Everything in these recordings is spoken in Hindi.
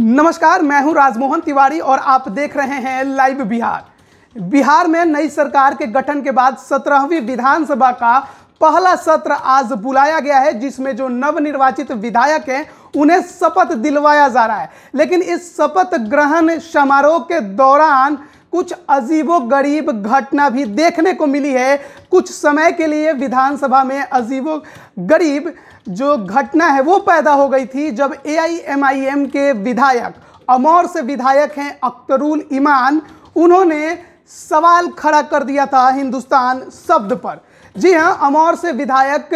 नमस्कार मैं हूं राजमोहन तिवारी और आप देख रहे हैं लाइव बिहार बिहार में नई सरकार के गठन के बाद सत्रहवीं विधानसभा का पहला सत्र आज बुलाया गया है जिसमें जो नवनिर्वाचित विधायक हैं उन्हें शपथ दिलवाया जा रहा है लेकिन इस शपथ ग्रहण समारोह के दौरान कुछ अजीबोगरीब घटना भी देखने को मिली है कुछ समय के लिए विधानसभा में अजीबोगरीब जो घटना है वो पैदा हो गई थी जब एआईएमआईएम के विधायक अमौर से विधायक हैं अख्तरुल ईमान उन्होंने सवाल खड़ा कर दिया था हिंदुस्तान शब्द पर जी हाँ अमौर से विधायक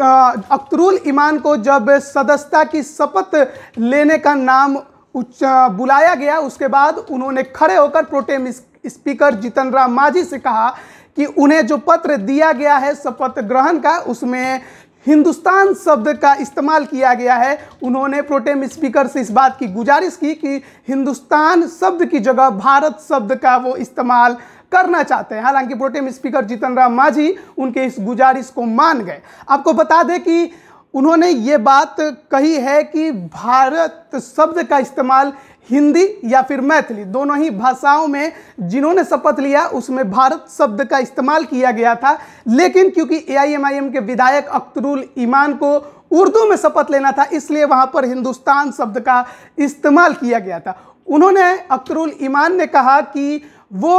अख्तरुल ईमान को जब सदस्यता की शपथ लेने का नाम उच्च बुलाया गया उसके बाद उन्होंने खड़े होकर प्रोटेम स्पीकर जितन राम मांझी से कहा कि उन्हें जो पत्र दिया गया है शपथ ग्रहण का उसमें हिंदुस्तान शब्द का इस्तेमाल किया गया है उन्होंने प्रोटेम स्पीकर से इस बात की गुजारिश की कि हिंदुस्तान शब्द की जगह भारत शब्द का वो इस्तेमाल करना चाहते हैं हालांकि प्रोटेम स्पीकर जीतन राम मांझी उनके इस गुजारिश को मान गए आपको बता दें कि उन्होंने ये बात कही है कि भारत शब्द का इस्तेमाल हिंदी या फिर मैथिली दोनों ही भाषाओं में जिन्होंने शपथ लिया उसमें भारत शब्द का इस्तेमाल किया गया था लेकिन क्योंकि एआईएमआईएम के विधायक अख्तरुल ईमान को उर्दू में शपथ लेना था इसलिए वहाँ पर हिंदुस्तान शब्द का इस्तेमाल किया गया था उन्होंने अख्तरुल ईमान ने कहा कि वो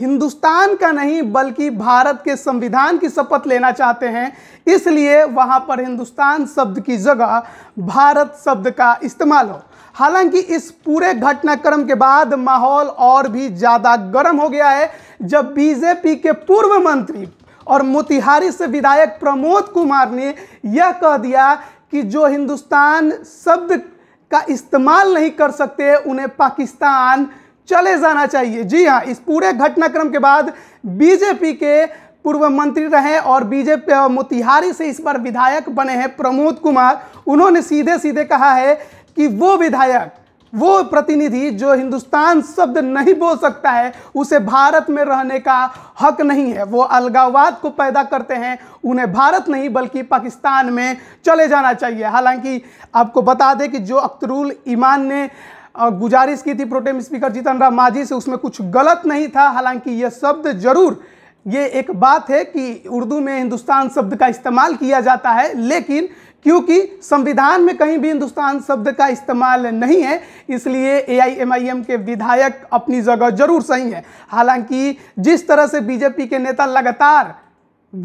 हिंदुस्तान का नहीं बल्कि भारत के संविधान की शपथ लेना चाहते हैं इसलिए वहाँ पर हिंदुस्तान शब्द की जगह भारत शब्द का इस्तेमाल हो हालांकि इस पूरे घटनाक्रम के बाद माहौल और भी ज़्यादा गर्म हो गया है जब बीजेपी के पूर्व मंत्री और मोतिहारी से विधायक प्रमोद कुमार ने यह कह दिया कि जो हिंदुस्तान शब्द का इस्तेमाल नहीं कर सकते उन्हें पाकिस्तान चले जाना चाहिए जी हाँ इस पूरे घटनाक्रम के बाद बीजेपी के पूर्व मंत्री रहे और बीजेपी मोतिहारी से इस बार विधायक बने हैं प्रमोद कुमार उन्होंने सीधे सीधे कहा है कि वो विधायक वो प्रतिनिधि जो हिंदुस्तान शब्द नहीं बोल सकता है उसे भारत में रहने का हक नहीं है वो अलगाववाद को पैदा करते हैं उन्हें भारत नहीं बल्कि पाकिस्तान में चले जाना चाहिए हालांकि आपको बता दें कि जो अख्तरुल ईमान ने गुजारिश की थी प्रोटेम स्पीकर जीतन राम माझी से उसमें कुछ गलत नहीं था हालांकि यह शब्द जरूर ये एक बात है कि उर्दू में हिंदुस्तान शब्द का इस्तेमाल किया जाता है लेकिन क्योंकि संविधान में कहीं भी हिंदुस्तान शब्द का इस्तेमाल नहीं है इसलिए एआईएमआईएम के विधायक अपनी जगह जरूर सही हैं हालांकि जिस तरह से बीजेपी के नेता लगातार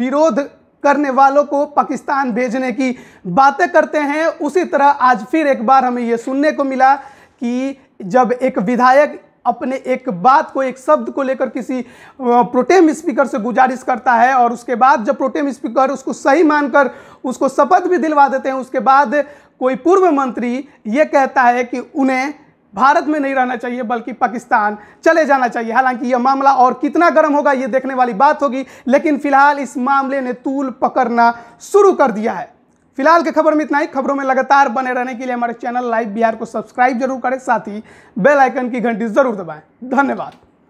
विरोध करने वालों को पाकिस्तान भेजने की बातें करते हैं उसी तरह आज फिर एक बार हमें ये सुनने को मिला कि जब एक विधायक अपने एक बात को एक शब्द को लेकर किसी प्रोटेम स्पीकर से गुजारिश करता है और उसके बाद जब प्रोटेम स्पीकर उसको सही मानकर उसको शपथ भी दिलवा देते हैं उसके बाद कोई पूर्व मंत्री ये कहता है कि उन्हें भारत में नहीं रहना चाहिए बल्कि पाकिस्तान चले जाना चाहिए हालांकि यह मामला और कितना गर्म होगा ये देखने वाली बात होगी लेकिन फिलहाल इस मामले ने तूल पकड़ना शुरू कर दिया है फिलहाल के खबर में इतना ही खबरों में लगातार बने रहने के लिए हमारे चैनल लाइव बिहार को सब्सक्राइब जरूर करें साथ ही बेल आइकन की घंटी जरूर दबाएं धन्यवाद